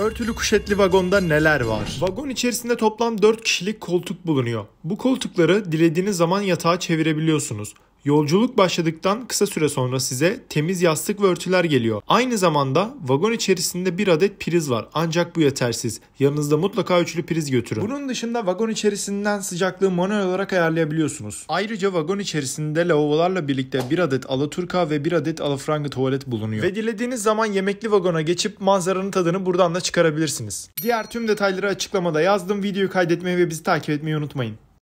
Örtülü kuşetli vagonda neler var? Vagon içerisinde toplam 4 kişilik koltuk bulunuyor. Bu koltukları dilediğiniz zaman yatağa çevirebiliyorsunuz. Yolculuk başladıktan kısa süre sonra size temiz yastık ve örtüler geliyor. Aynı zamanda vagon içerisinde bir adet priz var ancak bu yetersiz. Yanınızda mutlaka üçlü priz götürün. Bunun dışında vagon içerisinden sıcaklığı manuel olarak ayarlayabiliyorsunuz. Ayrıca vagon içerisinde lavabolarla birlikte bir adet alaturka ve bir adet alafranga tuvalet bulunuyor. Ve dilediğiniz zaman yemekli vagona geçip manzaranın tadını buradan da çıkarabilirsiniz. Diğer tüm detayları açıklamada yazdım. Videoyu kaydetmeyi ve bizi takip etmeyi unutmayın.